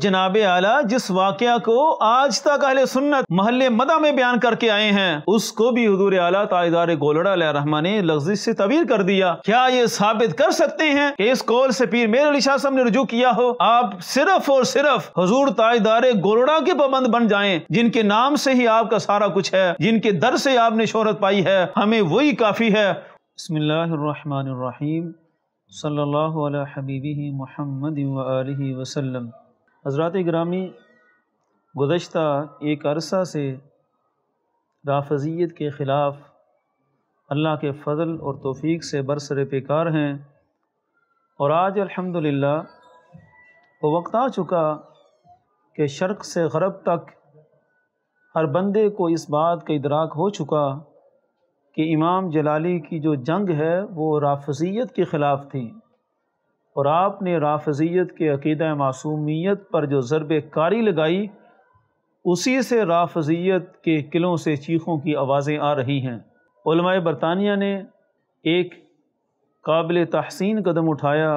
जनाब आला जिस वाक़ को आज तक अहले सुन्नत महल्ले मदा में बयान करके आए हैं उसको भी हजूर आला ताजदार गोलड़ा रहमा ने लफ्जिश से तबीर कर दिया क्या ये साबित कर सकते हैं कि इस कौल से पीर मेर अली शाह साहब ने रजू किया हो आप सिर्फ और सिर्फ हजूर ताजदार गोलड़ा के पाबंद बन जाए जिनके नाम से ही आपका सारा कुछ है जिनके दर से आपने शोहरत पाई है हमें वही काफी है बसमीम सल्ला हबीबी मोहम्मद वसलम हजरत ग्रामी गुज्त एक अरसा से राफजियत के ख़िलाफ़ अल्लाह के फ़जल और तोफ़ी से बरसर पेकार हैं और आज अलहमदिल्ला वो वक्त आ चुका कि शर्क़ से गरब तक हर बंदे को इस बात का इदराक हो चुका कि इमाम जलाली की जो जंग है वो राफजियत के ख़िलाफ़ थी और आपने राफजियत के अकीद मासूमियत पर जो ज़रब कारी लगाई उसी से राफजियत के किलों से चीखों की आवाज़ें आ रही हैं बरतानिया ने एक काबिल तहसीन कदम उठाया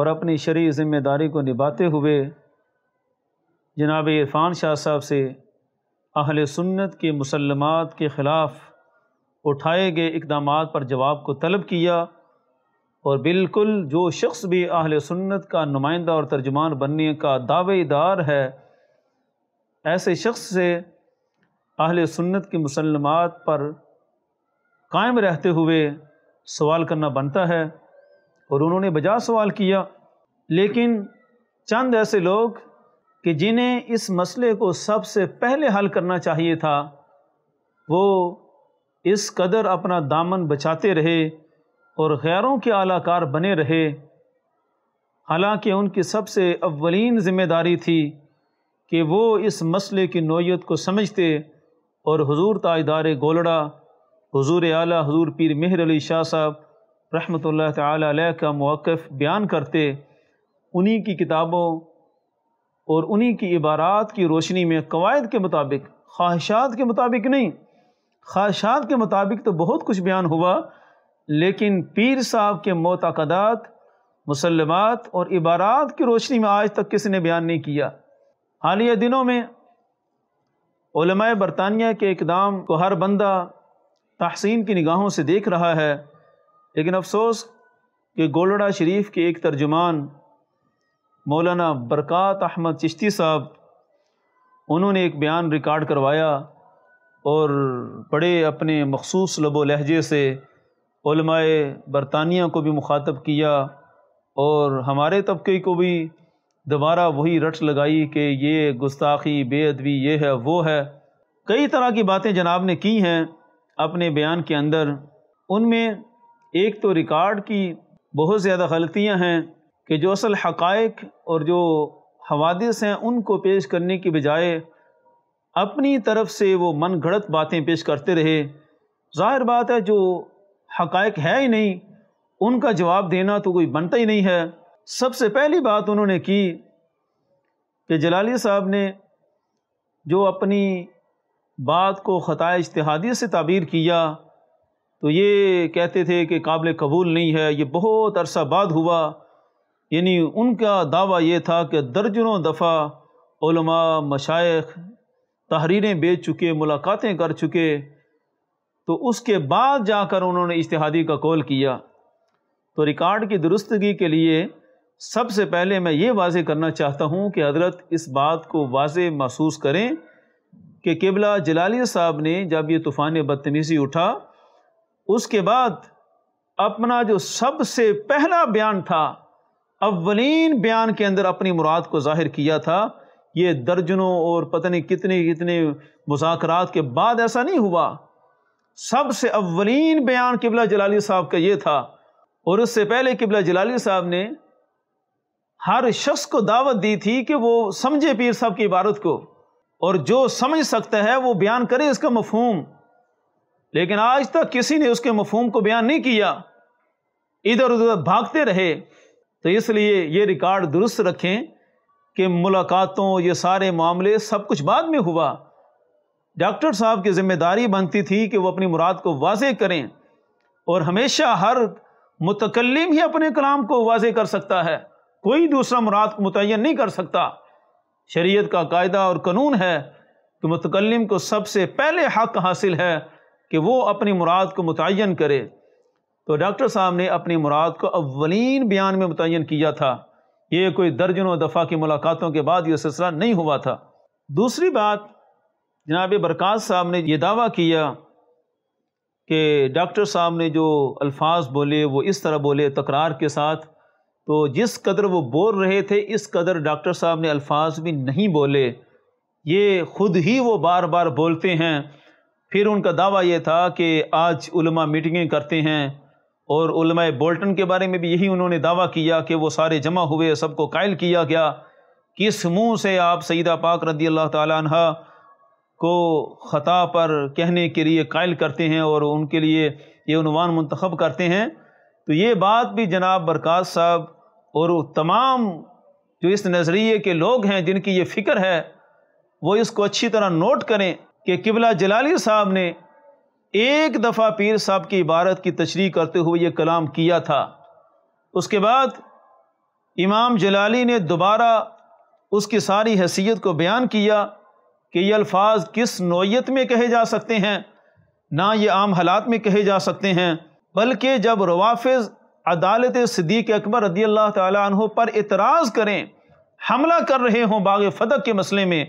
और अपनी शरी ज़िम्मेदारी को निभाते हुए जनाब इरफान शाह साहब से अहल सुन्नत के मुसलमत के ख़िलाफ़ उठाए गए इकदाम पर जवाब को तलब किया और बिल्कुल जो शख्स भी अहल सुन्नत का नुमाइंदा और तर्जुमान बनने का दावेदार है ऐसे शख्स से अहल सुन्नत की मुसलमात पर कायम रहते हुए सवाल करना बनता है और उन्होंने बजा सवाल किया लेकिन चंद ऐसे लोग कि जिन्हें इस मसले को सबसे पहले हल करना चाहिए था वो इस कदर अपना दामन बचाते रहे और गैरों के आलाकार बने रहे हालांकि उनकी सबसे अव्वलीन ज़िम्मेदारी थी कि वो इस मसले की नोयत को समझते और हजूर ताजदार गोलड़ा हजूर आला हजूर पीर मेहर अली शाह साहब रहमत ला का मौक़ बयान करते उन्हीं की किताबों और उन्हीं की इबारात की रोशनी में कवायद के मुताबिक ख्वाहिशात के मुताबिक नहीं ख्वाहिशात के मुताबिक तो बहुत कुछ बयान हुआ लेकिन पीर साहब के मोतकदात मुसलमत और इबारात की रोशनी में आज तक किसी ने बयान नहीं किया हालिया दिनों में बरतानिया के इकदाम को हर बंदा तहसीन की निगाहों से देख रहा है लेकिन अफसोस कि गोलड़ा शरीफ के एक तर्जुमान मौलाना बरक़ात अहमद चिश्ती साहब उन्होंने एक बयान रिकॉर्ड करवाया और बड़े अपने मखसूस लबो लहजे से बरतानिया को भी मुखातब किया और हमारे तबके को भी दोबारा वही रट लगाई कि ये गुस्ताखी बेअदबी ये है वो है कई तरह की बातें जनाब ने की हैं अपने बयान के अंदर उनमें एक तो रिकॉर्ड की बहुत ज़्यादा गलतियां हैं कि जो असल हकायक और जो हवादिस हैं उनको पेश करने की बजाय अपनी तरफ से वो मन घड़त बातें पेश करते रहे ज़ाहिर बात है जो हकायक है ही नहीं उनका जवाब देना तो कोई बनता ही नहीं है सबसे पहली बात उन्होंने की कि जलाली साहब ने जो अपनी बात को ख़तः इश्तहादी से ताबीर किया तो ये कहते थे कि काबिल कबूल नहीं है ये बहुत अरसा बाद हुआ यानी उनका दावा ये था कि दर्जनों दफ़ा मशाइ तहरीरें बेच चुके मुलाकातें कर चुके तो उसके बाद जाकर उन्होंने इश्तहादी का कॉल किया तो रिकॉर्ड की दुरुस्तगी के लिए सबसे पहले मैं ये वाज करना चाहता हूँ कि हजरत इस बात को वाज महसूस करें कि किबला जलालिया साहब ने जब ये तूफ़ान बदतमीज़ी उठा उसके बाद अपना जो सबसे पहला बयान था अवलिन बयान के अंदर अपनी मुराद को ज़ाहिर किया था ये दर्जनों और पता नहीं कितने कितने मुजाकर के बाद ऐसा नहीं हुआ सबसे अवलिन बयान किबला जलाली साहब का ये था और उससे पहले किबला जलाली साहब ने हर शख्स को दावत दी थी कि वो समझे पीर साहब की इबारत को और जो समझ सकता है वो बयान करे इसका मफहम लेकिन आज तक किसी ने उसके मफहम को बयान नहीं किया इधर उधर भागते रहे तो इसलिए ये रिकॉर्ड दुरुस्त रखें कि मुलाकातों ये सारे मामले सब कुछ बाद में हुआ डॉक्टर साहब की ज़िम्मेदारी बनती थी कि वो अपनी मुराद को वाजे करें और हमेशा हर मुतकलम ही अपने कलाम को वाजे कर सकता है कोई दूसरा मुराद को मुतन नहीं कर सकता शरीयत का कायदा और कानून है कि मुतकलम को सबसे पहले हक हासिल है कि वो अपनी मुराद को मुतन करे तो डॉक्टर साहब ने अपनी मुराद को अवलिन बयान में मुतन किया था ये कोई दर्जनों दफ़ा की मुलाकातों के बाद यह सिलसिला नहीं हुआ था दूसरी बात जनाब बरक़ात साहब ने यह दावा किया कि डॉक्टर साहब ने जो अल्फाज बोले वो इस तरह बोले तकरार के साथ तो जिस कदर वो बोल रहे थे इस कदर डॉक्टर साहब ने अल्फाज भी नहीं बोले ये ख़ुद ही वो बार बार बोलते हैं फिर उनका दावा ये था कि आज उलमा मीटिंगें करते हैं और उलमा बोल्टन के बारे में भी यही उन्होंने दावा किया कि वो सारे जमा हुए सबको कायल किया गया किस मुंह से आप सईदा पाक रदी अल्लाह तह को ख़ता पर कहने के लिए कायल करते हैं और उनके लिए ये उनवान मंतखब करते हैं तो ये बात भी जनाब बरक़ात साहब और तमाम जो इस नज़रिए के लोग हैं जिनकी ये फ़िक्र है वो इसको अच्छी तरह नोट करें कि किबला जलाली साहब ने एक दफ़ा पीर साहब की इबारत की तशरी करते हुए ये कलाम किया था उसके बाद इमाम जलाली ने दोबारा उसकी सारी हैसियत को बयान किया कि ये अल्फाज किस नोयत में कहे जा सकते हैं ना ये आम हालात में कहे जा सकते हैं बल्कि जब रवाफ़ अदालत सदीक अकबर रदी अल्लाह तहों पर इतराज़ करें हमला कर रहे हों बाग फतक के मसले में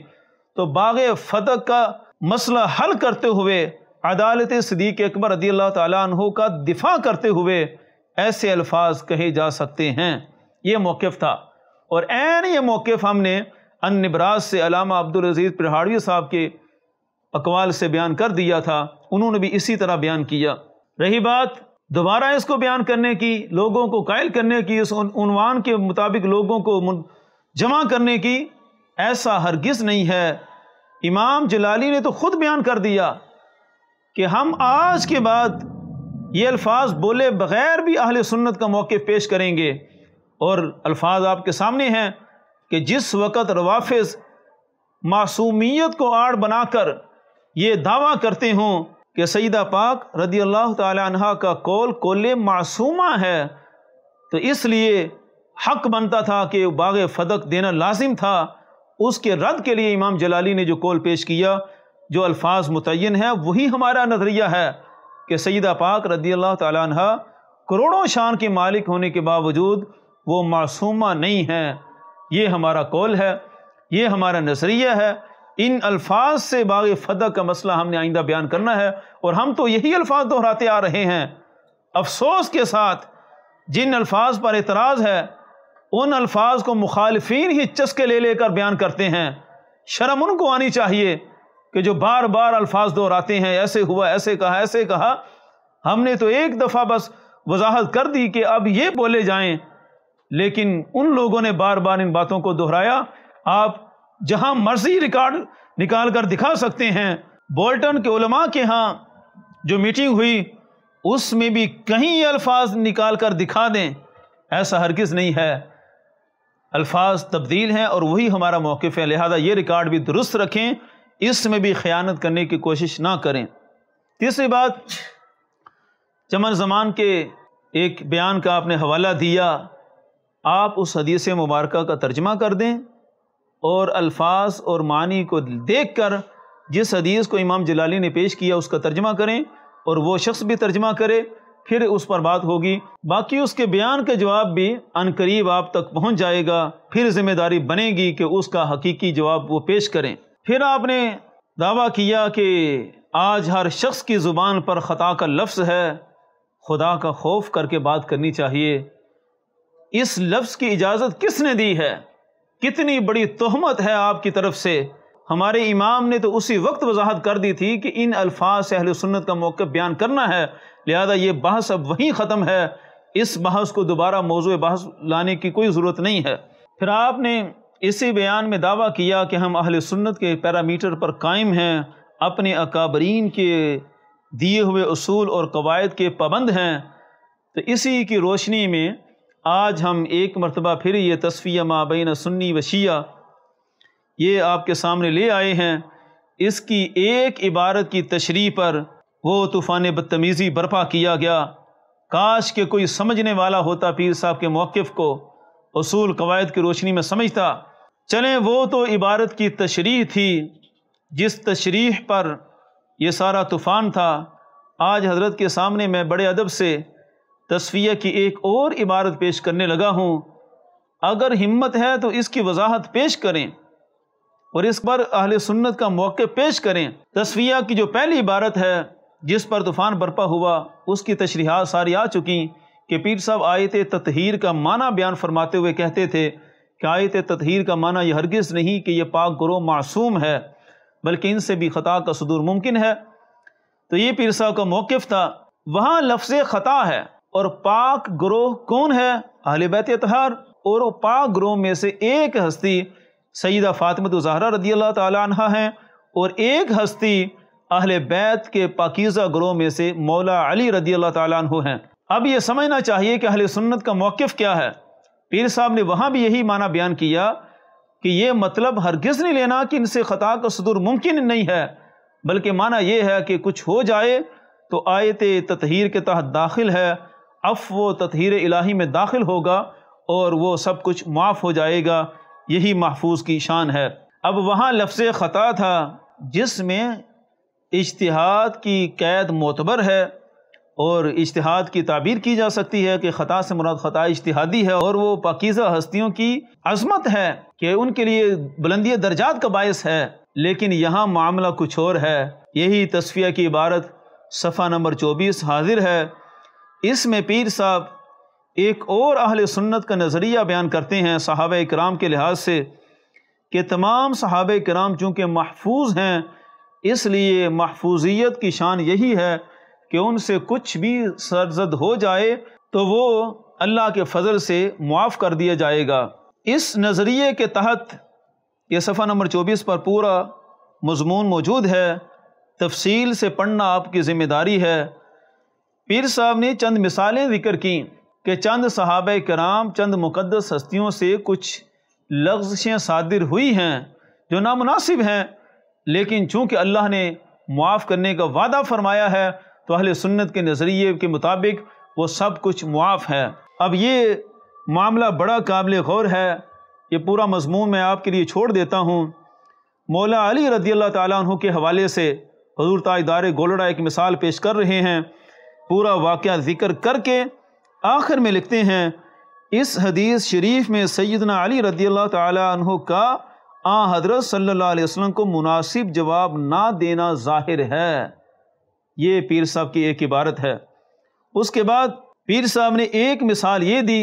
तो बाग फतक का मसला हल करते हुए अदालत सदीक अकबर रदी अल्लाह तहों का दिफा करते हुए ऐसे अल्फाज कहे जा सकते हैं ये मौक़ था और एन ये मौक़ हमने अन नबराज से अलामा अब्दुल अजीज़ पिहाड़वी साहब के अकवाल से बयान कर दिया था उन्होंने भी इसी तरह बयान किया रही बात दोबारा इसको बयान करने की लोगों को कायल करने की इस उनवान के मुताबिक लोगों को जमा करने की ऐसा हरगिज़ नहीं है इमाम जलाली ने तो ख़ुद बयान कर दिया कि हम आज के बाद ये अल्फाज बोले बग़ैर भी अहल सुन्नत का मौके पेश करेंगे और अल्फाज आपके सामने हैं कि जिस वक़्त रवाफिस मासूमियत को आड़ बनाकर ये दावा करते हों कि सईदा पाक रदी अल्लाह तहा का कौल कोले मासूमा है तो इसलिए हक बनता था कि बाग फदक देना लाजिम था उसके रद्द के लिए इमाम जलाली ने जो कौल पेश किया जो अल्फाज मुतन है वही हमारा नज़रिया है कि सईदा पाक रदी अल्लाह तहा करोड़ों शान के मालिक होने के बावजूद वो मासूमा नहीं हैं ये हमारा कौल है ये हमारा नजरिया है इन अल्फाज से बाग फतह का मसला हमने आइंदा बयान करना है और हम तो यही अल्फाज दोहराते आ रहे हैं अफसोस के साथ जिन अल्फाज पर एतराज़ है उन अल्फाज को मुखालफी ही चस्के ले लेकर बयान करते हैं शर्म उनको आनी चाहिए कि जो बार बार अल्फाज दोहराते हैं ऐसे हुआ ऐसे कहा ऐसे कहा हमने तो एक दफ़ा बस वजाहत कर दी कि अब ये बोले जाएं लेकिन उन लोगों ने बार बार इन बातों को दोहराया आप जहां मर्जी रिकॉर्ड निकाल कर दिखा सकते हैं बोल्टन के उलमा के यहाँ जो मीटिंग हुई उसमें भी कहीं ये अल्फाज निकाल कर दिखा दें ऐसा हरगिज़ नहीं है अल्फाज तब्दील हैं और वही हमारा मौक़ है लिहाजा ये रिकॉर्ड भी दुरुस्त रखें इसमें भी ख़यानत करने की कोशिश ना करें तीसरी बात चमन जमान के एक बयान का आपने हवाला दिया आप उस हदीस मुबारक का तर्जमा कर दें और अल्फाज और मानी को देख कर जिस हदीस को इमाम जलाली ने पेश किया उसका तर्जमा करें और वह शख्स भी तर्जमा करे फिर उस पर बात होगी बाकी उसके बयान का जवाब भी अन करीब आप तक पहुँच जाएगा फिर जिम्मेदारी बनेगी कि उसका हकीकी जवाब वो पेश करें फिर आपने दावा किया कि आज हर शख्स की ज़ुबान पर ख़ता का लफ्ज़ है खुदा का खौफ करके बात करनी चाहिए इस लफ्ज़ की इजाज़त किसने दी है कितनी बड़ी तहमत है आपकी तरफ से हमारे इमाम ने तो उसी वक्त वजाहत कर दी थी कि इन अल्फाज से अहल सुन्नत का मौक़ बयान करना है लिहाजा ये बहस अब वहीं ख़त्म है इस बहस को दोबारा मौजू बहस लाने की कोई ज़रूरत नहीं है फिर आपने इसी बयान में दावा किया कि हम अहल सुन्नत के पैरामीटर पर कायम हैं अपने अकाबरीन के दिए हुए असूल और कवायद के पाबंद हैं तो इसी की रोशनी में आज हम एक मरतबा फिर ये तस्फिया माबैन सुन्नी वशिया ये आपके सामने ले आए हैं इसकी एक इबारत की तशरी पर वो तूफ़ान बदतमीज़ी बर्पा किया गया काश के कोई समझने वाला होता पीर साहब के मौक़ को असूल कवायद की रोशनी में समझता चलें वो तो इबारत की तशरी थी जिस तशरीह पर यह सारा तूफ़ान था आज हजरत के सामने मैं बड़े अदब से तस्फिया की एक और इबारत पेश करने लगा हूँ अगर हिम्मत है तो इसकी वजाहत पेश करें और इस पर अहल सुन्नत का मौक़ पेश करें तस्फिया की जो पहली इबारत है जिस पर तूफ़ान बर्पा हुआ उसकी तशरीहत सारी आ चुकी कि पीर साहब आयत ततहीर का माना बयान फरमाते हुए कहते थे कि आयत ततहीर का माना यह हरगिज़ नहीं कि यह पाक ग्रोह मासूम है बल्कि इनसे भी ख़ता का सदूर मुमकिन है तो ये पीर साहब का मौक़ था वहाँ लफ्ज़ ख़ता है और पाक ग्रोह कौन है अहले बैत तहार और पाक ग्रोह में से एक हस्ती सईदा फातिमत तो जहरा रदी अल्लाह तहा हैं और एक हस्ती अहले बैत के पाकिज़ा ग्रोह में से मौला अली रदी अल्लाह तु हैं अब ये समझना चाहिए कि अहले सुन्नत का मौक़ क्या है पीर साहब ने वहाँ भी यही माना बयान किया कि ये मतलब हरगिज़ नहीं लेना कि इनसे ख़ता का सदूर मुमकिन नहीं है बल्कि माना यह है कि कुछ हो जाए तो आयत तहहीर के तहत दाखिल है अफ वो तथहर इलाही में दाखिल होगा और वह सब कुछ माफ़ हो जाएगा यही महफूज की शान है अब वहाँ लफ्ज़ ख़ता था जिसमें इश्तहाद की कैद मोतबर है और इश्तहाद की ताबीर की जा सकती है कि ख़ा से मुराद ख़ता इश्तहादी है और वो पाकिज़ा हस्तियों की अजमत है कि उनके लिए बुलंदी दर्जात का बायस है लेकिन यहाँ मामला कुछ और है यही तस्फिया की इबारत सफ़ा नंबर चौबीस हाजिर है इसमें पीर साहब एक और अहल सुन्नत का नज़रिया बयान करते हैं सहाब कराम के लिहाज से कि तमाम सहाब कराम चूँकि महफूज हैं इसलिए महफूजियत की शान यही है कि उनसे कुछ भी सरजद हो जाए तो वो अल्लाह के फजल से मुआफ़ कर दिया जाएगा इस नज़रिए के तहत यह सफ़ा नंबर चौबीस पर पूरा मजमून मौजूद है तफसील से पढ़ना आपकी ज़िम्मेदारी है पीर साहब ने चंद मिसालें जिक्र की कि चंद सहाब कराम चंद मुकदस हस्तियों से कुछ लफ्ज़ें सादिर हुई हैं जो नामनासिब हैं लेकिन चूँकि अल्लाह ने मुआफ़ करने का वादा फरमाया है तो अहल सुन्नत के नज़रिए के मुताबिक वो सब कुछ मुआफ़ है अब ये मामला बड़ा काबिल गौर है ये पूरा मजमून मैं आपके लिए छोड़ देता हूँ मौला अली रदी अल्लाह तु के हवाले से हजूर ताजदार गोलड़ा एक मिसाल पेश कर रहे हैं पूरा वाक़ ज़िक्र करके आखिर में लिखते हैं इस हदीस शरीफ में सैदना अली रदी अल्लाह तहों का आ हजरत सल्ला वसम को मुनासिब जवाब ना देना ज़ाहिर है ये पीर साहब की एक इबारत है उसके बाद पीर साहब ने एक मिसाल ये दी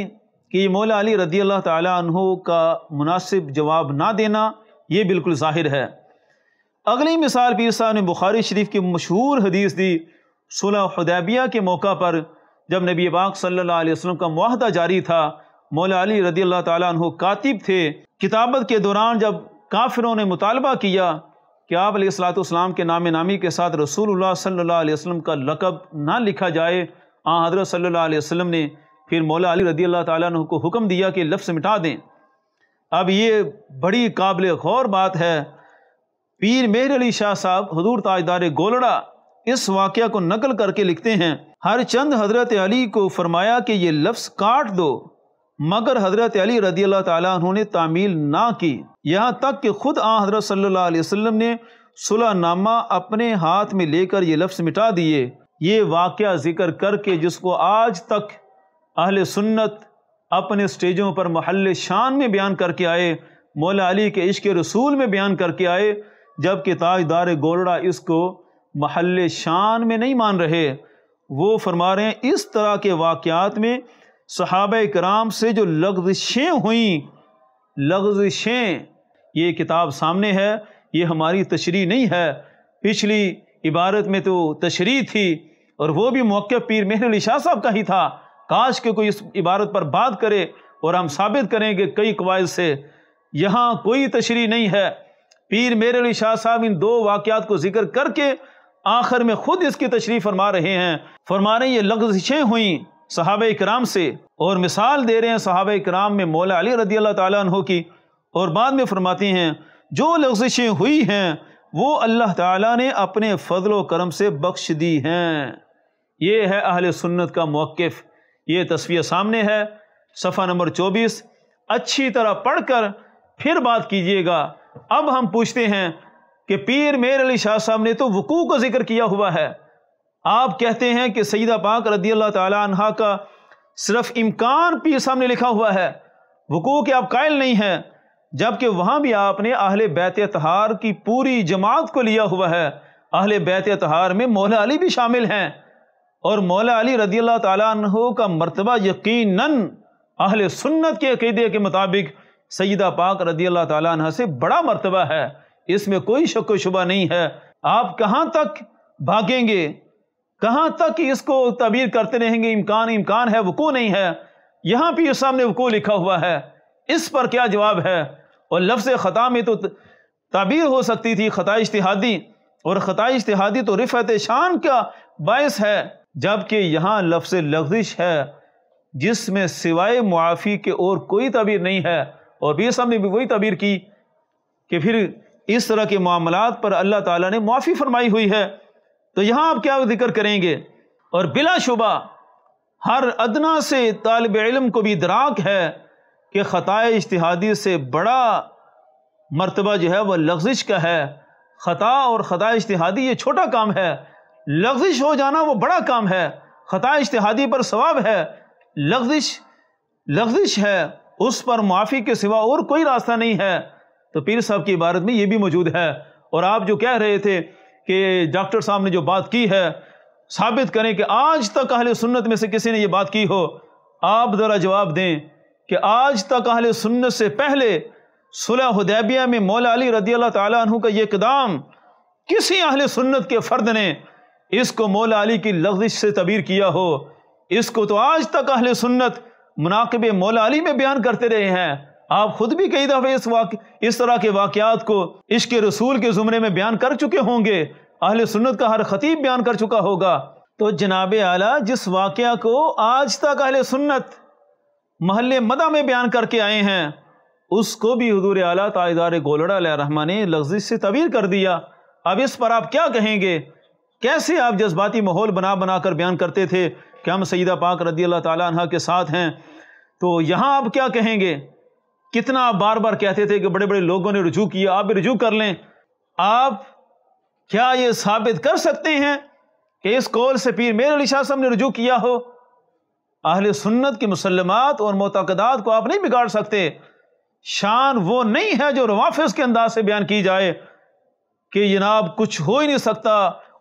कि मौला अली रदी अल्लाह तहों का मुनासिब जवाब ना देना ये बिल्कुल ज़ाहिर है अगली मिसाल पीर साहब ने बुखारी शरीफ की मशहूर हदीस दी सुलह हदैबिया के मौका पर जब नबी पाक सल्लल्लाहु अलैहि वसल्लम का माहदा जारी था मौला अली रदी अल्लाह तु कातिब थे किताबत के दौरान जब काफिरों ने मुतालबा किया कि आप सलाम के नाम नामी के साथ रसूल सल्ला का लकब ना लिखा जाए आ हजरत सल्ला ने फिर मौला अली रदी अल्लाह तु को हुक्म दिया कि लफ्स मिटा दें अब ये बड़ी काबिल गौर बात है पीर मेहर अली शाह साहब हजूर ताजदार गोलड़ा इस वाक़ को नकल करके लिखते हैं हर चंद हज़रत अली को फरमाया कि ये लफ्स काट दो मगर हज़रत अली रदी अल्लाह तु उन्होंने तामील ना की यहाँ तक कि खुद आ हज़रत सल्ला वसम ने सुलहनामा अपने हाथ में लेकर ये लफ्स मिटा दिए ये वाक़ ज़िक्र करके जिसको आज तक अहल सुन्नत अपने स्टेजों पर महल शान में बयान करके आए मौला अली के इश्क रसूल में बयान करके आए जबकि ताजदार गोरड़ा इसको महल शान में नहीं मान रहे वो फरमा रहे हैं इस तरह के वाक़ात में सहाब कराम से जो लग्जशें हुई लग्जशें ये किताब सामने है ये हमारी तशरी नहीं है पिछली इबारत में तो तशरी थी और वो भी मौक़ पीर मेहर अली शाह साहब का ही था काश के कोई इस इबारत पर बात करे और हम साबित करें कि कई कवायद से यहाँ कोई तशरी नहीं है पीर मेर अली शाह साहब इन दो वाक़ात को जिक्र करके आखिर में खुद इसकी तशरी फरमा रहे हैं फरमा रहे ये लफ्जिशें हुई सहाब कराम से और मिसाल दे रहे हैं सहाब कराम में मौला अली रदी अल्लाह तु की और बाद में फरमाती हैं जो लफ्जिशें हुई हैं वो अल्लाह ताला ने अपने फजल करम से बख्श दी हैं ये है अहल सुन्नत का मौक़ ये तस्वीर सामने है सफ़ा नंबर चौबीस अच्छी तरह पढ़ कर फिर बात कीजिएगा अब हम पूछते हैं कि पीर मेर अली शाह साहब ने तो वकू का जिक्र किया हुआ है आप कहते हैं कि सईदा पाक रदी अल्लाह तहा का सिर्फ इम्कान पीर साहब ने लिखा हुआ है वकू के आप कायल नहीं हैं जबकि वहां भी आपने अहले बैत तहार की पूरी जमात को लिया हुआ है अहले बैत तहार में मौला अली भी शामिल हैं और मौला अली रदी अल्लाह तह का मरतबा यकीन अहल सुन्नत के अकीदे के मुताबिक सईदा पाक रदी अल्लाह तह से बड़ा मरतबा है इसमें कोई शक शुबा नहीं है आप कहां तक भागेंगे कहां तक इसको तबीर करते रहेंगे इम्कान इम्कान है वको नहीं है यहां पर सामने वको लिखा हुआ है इस पर क्या जवाब है और लफ्ज़ ख़ता में तो ताबीर हो सकती थी ख़ता इश्तिहादी और ख़ता इश्तिहादी तो रिफत शान का बायस है जबकि यहां लफ्ज़ लफ्जिश है जिसमें सिवाय मुआफ़ी के और कोई तबीर नहीं है और भी सामने भी वही तबीर की कि फिर इस तरह के मामला पर अल्लाह ताला ने माफ़ी फरमाई हुई है तो यहाँ आप क्या जिक्र करेंगे और बिलाशुबा हर अदना से तालब इलम को भी दराक है कि ख़ाय इश्तहादी से बड़ा मरतबा जो है वह लफ्जिश का है ख़ता और ख़ता इश्तहादी ये छोटा काम है लफ्जिश हो जाना वो बड़ा काम है ख़ता इश्तहादी पर सवाब है लफ्जिश लफ्जिश है उस पर माफ़ी के सिवा और कोई रास्ता नहीं है तो पीर साहब की इबारत में ये भी मौजूद है और आप जो कह रहे थे कि डॉक्टर साहब ने जो बात की है साबित करें कि आज तक अहल सुन्नत में से किसी ने ये बात की हो आप ज़रा जवाब दें कि आज तक अहल सुन्नत से पहले सुलह में मौला अली रदी अल्लाह तु का ये कदम किसी अहल सुन्नत के फ़र्द ने इसको मौला अली की लफ्जिश से तबीर किया हो इसको तो आज तक अहल सुन्नत मुनाकब मौला अली में बयान करते रहे हैं आप खुद भी कई दफ़े इस वाक इस तरह के वाकयात को इश्क रसूल के ज़ुमरे में बयान कर चुके होंगे अहल सुन्नत का हर ख़तीब बयान कर चुका होगा तो जनाब आला जिस वाक़ को आज तक अहल सुन्नत महल मदा में बयान करके आए हैं उसको भी हजूर आला ताजदार गोलड़ा रहमा ने लफ्जिश से तवीर कर दिया अब इस पर आप क्या कहेंगे कैसे आप जज्बाती माहौल बना बना कर बयान करते थे कि हम सईदा पाक रदी अल्लाह तला के साथ हैं तो यहाँ आप क्या कहेंगे कितना आप बार बार कहते थे कि बड़े बड़े लोगों ने रजू किया आप भी रजू कर लें आप क्या ये साबित कर सकते हैं कि इस कौल से पीर मेर अली शाह साहब ने रजू किया हो अहल सुन्नत की मुसलमत और मोतकदात को आप नहीं बिगाड़ सकते शान वो नहीं है जो रवाफिस के अंदाज से बयान की जाए कि जनाब कुछ हो ही नहीं सकता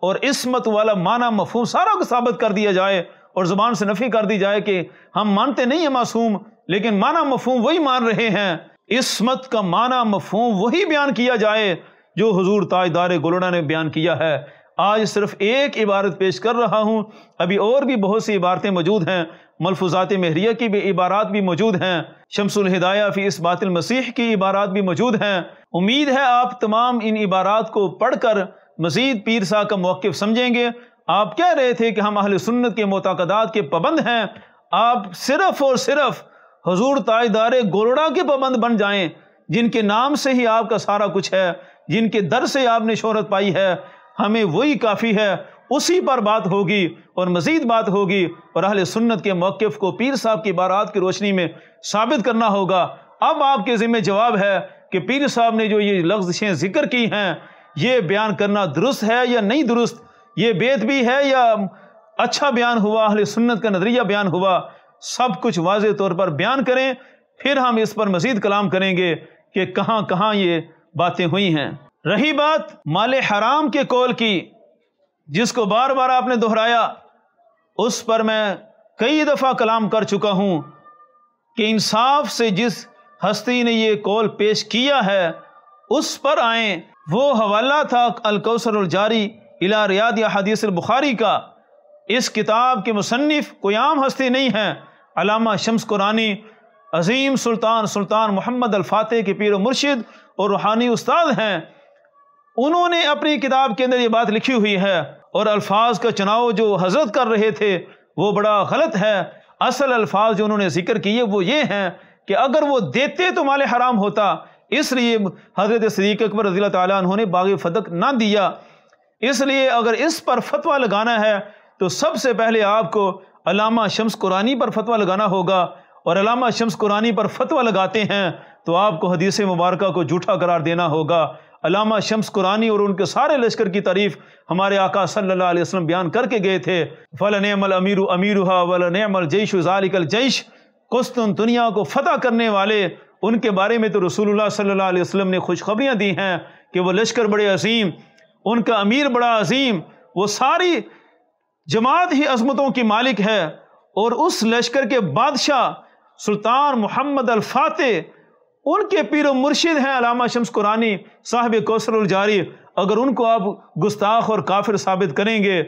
और इसमत वाला माना मफहम सारा को साबित कर दिया जाए और ज़ुबान से नफ़ी कर दी जाए कि हम मानते नहीं हैं मासूम लेकिन माना मफहम वही मान रहे हैं इसमत का माना मफहम वही बयान किया जाए जो हजूर ताजदार गोलोडा ने बयान किया है आज सिर्फ एक इबारत पेश कर रहा हूँ अभी और भी बहुत सी इबारतें मौजूद हैं मलफुजात महरिया की भी इबारात भी मौजूद हैं शमसुल हिदाया फी इस बातिल मसीह की इबारात भी मौजूद हैं उम्मीद है आप तमाम इन इबारात को पढ़ कर मजीद पीर साह का मौक़ समझेंगे आप कह रहे थे कि हम अहल सुन्नत के मोतादात के पाबंद हैं आप सिर्फ और सिर्फ हजूर ताजदार गोरड़ा के पाबंद बन जाएं जिनके नाम से ही आपका सारा कुछ है जिनके दर से आपने शोहरत पाई है हमें वही काफ़ी है उसी पर बात होगी और मज़ीद बात होगी और अहल सुन्नत के मौक़ को पीर साहब की बारात की रोशनी में साबित करना होगा अब आपके ज़िम्मे जवाब है कि पीर साहब ने जो ये लफ्ज़ें जिक्र की हैं ये बयान करना दुरुस्त है या नहीं दुरुस्त ये बेत भी है या अच्छा बयान हुआ अहल सुन्नत का नज़रिया बयान हुआ सब कुछ वाज तौर पर बयान करें फिर हम इस पर मजीद कलाम करेंगे कि कहाँ कहाँ ये बातें हुई हैं रही बात माल हराम के कौल की जिसको बार बार आपने दोहराया उस पर मैं कई दफ़ा कलाम कर चुका हूँ कि इंसाफ से जिस हस्ती ने ये कौल पेश किया है उस पर आए वो हवाला था अलकौसर जारी इला रियाद या हदीस बुखारी का इस किताब के मुसनफ़ कोयाम हस्ती नहीं है अलामा शम्स कुरानी अजीम सुल्तान सुल्तान मोहम्मद अलफ़ातह के पीर मुर्शिद और रूहानी उस्ताद हैं उन्होंने अपनी किताब के अंदर ये बात लिखी हुई है और अल्फाज का चुनाव जो हजरत कर रहे थे वो बड़ा गलत है असल अल्फाज जो उन्होंने जिक्र किए वो ये हैं कि अगर वो देते तो माले हराम होता इसलिए हजरत सदीक अकबर रजील तुमने ने बाग फदक ना दिया इसलिए अगर इस पर फतवा लगाना है तो सबसे पहले आपको अलामा शम्स कुरानी पर फतवा लगाना होगा और अलामा शम्स कुरानी पर फतवा लगाते हैं तो आपको हदीस मुबारक को जूठा करार देना होगा अलामा शम्स कुरानी और उनके सारे लश्कर की तारीफ हमारे आका सल्लल्लाहु अलैहि वसल्लम बयान करके गए थे फल नमल अमीर अमीर वल नमल जैश जालिकल जैश कुस्तुन दुनिया को फतह करने वाले उनके बारे में तो रसूलुल्लाह सल्लल्लाहु अलैहि वसल्लम ने खुशखबरियाँ दी हैं कि वो लश्कर बड़े अजीम उनका अमीर बड़ा अजीम वो सारी जमात ही अजमतों की मालिक है और उस लश्कर के बादशाह सुल्तान मोहम्मद अलफाते उनके पीर मुर्शिद हैं अलामा शम्स कुरानी साहब कौसरजारी अगर उनको आप गुस्ताख और काफिर साबित करेंगे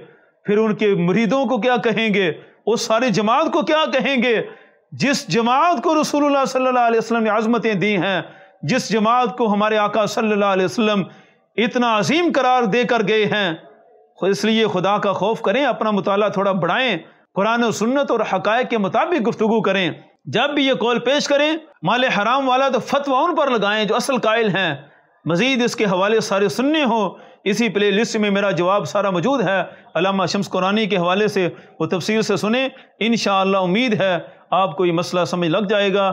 फिर उनके मुरीदों को क्या कहेंगे उस सारी जमात को क्या कहेंगे जिस जमात को रसूलुल्लाह सल्लल्लाहु अलैहि वसल्लम ने आज़मतें दी हैं जिस जमात को हमारे आका सल्लल्लाहु अलैहि वसल्लम इतना अजीम करार देकर गए हैं तो इसलिए खुदा का खौफ करें अपना मुताल थोड़ा बढ़ाएं कुरान सुन्नत और हक के मुताबिक गुफ्तु करें जब भी ये कॉल पेश करें माल हराम वाला तो फतवा उन पर लगाएं जो असल कायल हैं मज़ीद इसके हवाले सारे सुनने हों इसी प्ले लिस्ट में मेरा जवाब सारा मौजूद है अलामा शम्स कुरानी के हवाले से वो तफसील से सुने इन उम्मीद है आपको ये मसला समझ लग जाएगा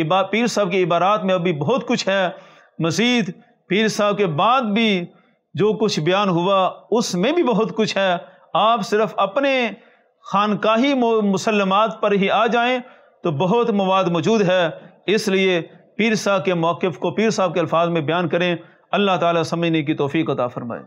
इबा पीर साहब की इबारात में अभी बहुत कुछ है मज़ीद पीर साहब के बाद भी जो कुछ बयान हुआ उसमें भी बहुत कुछ है आप सिर्फ अपने खानकाही मुसलमात पर ही आ जाएं तो बहुत मवाद मौजूद है इसलिए पीर साहब के मौक़ को पीर साहब के अल्फाज में बयान करें अल्लाह ताला समझने की तोफ़ी अता फ़रमाए